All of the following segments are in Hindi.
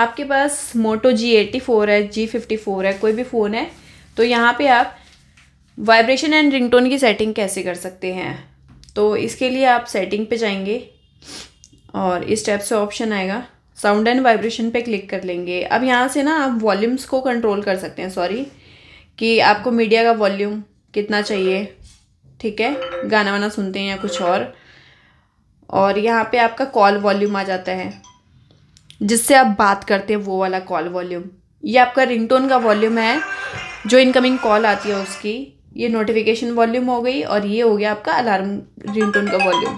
आपके पास मोटो जी एटी फोर है जी फिफ्टी फोर है कोई भी फ़ोन है तो यहाँ पे आप वाइब्रेशन एंड रिंगटोन की सेटिंग कैसे कर सकते हैं तो इसके लिए आप सेटिंग पे जाएंगे और इस टाइप से ऑप्शन आएगा साउंड एंड वाइब्रेशन पे क्लिक कर लेंगे अब यहाँ से ना आप वॉल्यूम्स को कंट्रोल कर सकते हैं सॉरी कि आपको मीडिया का वॉल्यूम कितना चाहिए ठीक है गाना वाना सुनते हैं या कुछ और और यहाँ पे आपका कॉल वॉल्यूम आ जाता है जिससे आप बात करते हैं वो वाला कॉल वॉल्यूम ये आपका रिंगटोन का वॉल्यूम है जो इनकमिंग कॉल आती है उसकी ये नोटिफिकेशन वॉल्यूम हो गई और ये हो गया आपका अलार्म रिंगटोन का वॉल्यूम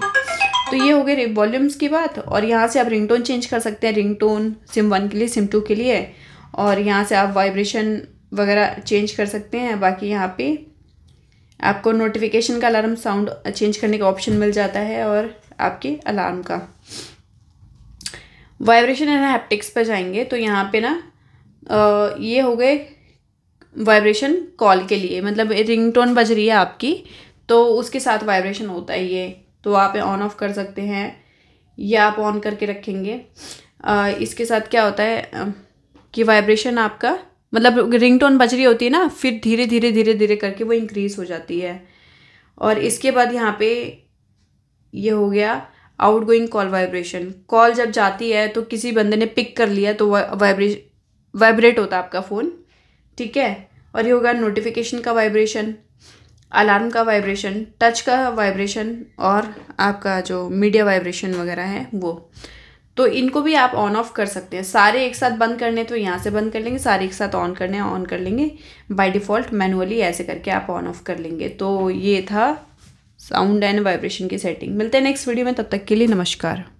तो ये हो गए वॉल्यूम्स की बात और यहाँ से आप रिंगटोन चेंज कर सकते हैं रिंगटोन सिम वन के लिए सिम टू के लिए और यहाँ से आप वाइब्रेशन वगैरह चेंज कर सकते हैं बाकी यहाँ पे आपको नोटिफिकेशन का अलार्म साउंड चेंज करने का ऑप्शन मिल जाता है और आपके अलार्म का वाइब्रेशन एंड हैप्टिक्स पर जाएंगे तो यहाँ पे ना ये हो गए वाइब्रेशन कॉल के लिए मतलब रिंग टोन बज रही है आपकी तो उसके साथ वाइब्रेशन होता है ये तो आप ऑन ऑफ कर सकते हैं या आप ऑन करके रखेंगे आ, इसके साथ क्या होता है कि वाइब्रेशन आपका मतलब रिंग टोन बज रही होती है ना फिर धीरे धीरे धीरे धीरे करके वो इंक्रीज़ हो जाती है और इसके बाद यहाँ पे ये हो गया outgoing call vibration call जब जाती है तो किसी बंदे ने पिक कर लिया तो वाइब्रेश वाइब्रेट होता है आपका फ़ोन ठीक है और ये होगा नोटिफिकेशन का वाइब्रेशन अलार्म का वाइब्रेशन टच का वाइब्रेशन और आपका जो मीडिया वाइब्रेशन वगैरह है वो तो इनको भी आप ऑन ऑफ कर सकते हैं सारे एक साथ बंद करने तो यहाँ से बंद कर लेंगे सारे एक साथ ऑन करने ऑन कर लेंगे बाय डिफ़ॉल्ट मैनुअली ऐसे करके आप ऑन ऑफ कर लेंगे तो ये था साउंड एंड वाइब्रेशन की सेटिंग मिलते हैं नेक्स्ट वीडियो में तब तक के लिए नमस्कार